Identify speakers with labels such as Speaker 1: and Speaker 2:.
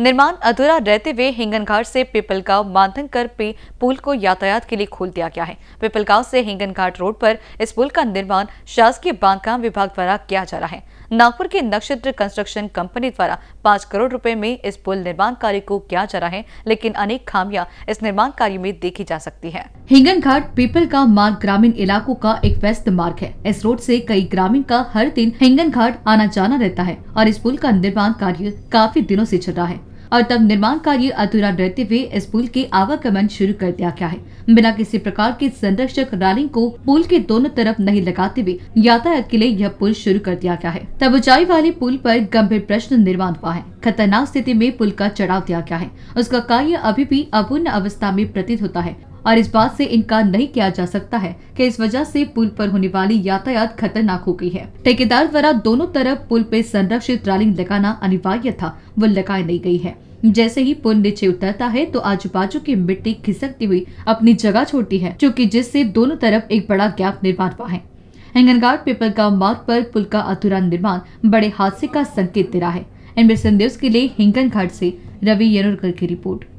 Speaker 1: निर्माण अधूरा रहते हुए हिंगनघाट से पिपलगांव कर पे पुल को यातायात के लिए खोल दिया गया है पिपलगांव से हिंगनघाट रोड पर इस पुल का निर्माण शासकीय बांधकाम विभाग द्वारा किया जा रहा है नागपुर के नक्षत्र कंस्ट्रक्शन कंपनी द्वारा पाँच करोड़ रुपए में इस पुल निर्माण कार्य को किया जा रहा है लेकिन अनेक खामियां इस निर्माण कार्य में देखी जा सकती है हिंगन घाट पिपल का मार्ग ग्रामीण इलाकों का एक व्यस्त मार्ग है इस रोड से कई ग्रामीण का हर दिन हिंगन घाट आना जाना रहता है और इस पुल का निर्माण कार्य काफी दिनों ऐसी चल रहा है और तब निर्माण कार्य अधूरा रहते हुए इस पुल के आवागमन शुरू कर दिया गया है बिना किसी प्रकार के संरक्षक रैलिंग को पुल के दोनों तरफ नहीं लगाते हुए यातायात के लिए यह पुल शुरू कर दिया गया है तब ऊंचाई वाले पुल पर गंभीर प्रश्न निर्माण हुआ है खतरनाक स्थिति में पुल का चढ़ाव दिया गया है उसका कार्य अभी भी अपूर्ण अवस्था में प्रतीत होता है और इस बात से इनकार नहीं किया जा सकता है कि इस वजह से पुल पर होने वाली यातायात खतरनाक हो गई है ठेकेदार द्वारा दोनों तरफ पुल पे संरक्षित रैलिंग लगाना अनिवार्य था वो लगाई नहीं गई है जैसे ही पुल नीचे उतरता है तो आजू बाजू की मिट्टी खिसकती हुई अपनी जगह छोड़ती है क्योंकि जिससे दोनों तरफ एक बड़ा गैप निर्माण हुआ है पेपर पेपरगांव मार्ग पर पुल का अधूरा निर्माण बड़े हादसे का संकेत दे रहा है एनबीसी न्यूज के लिए हिंगन घाट से रवि यनोरकर की रिपोर्ट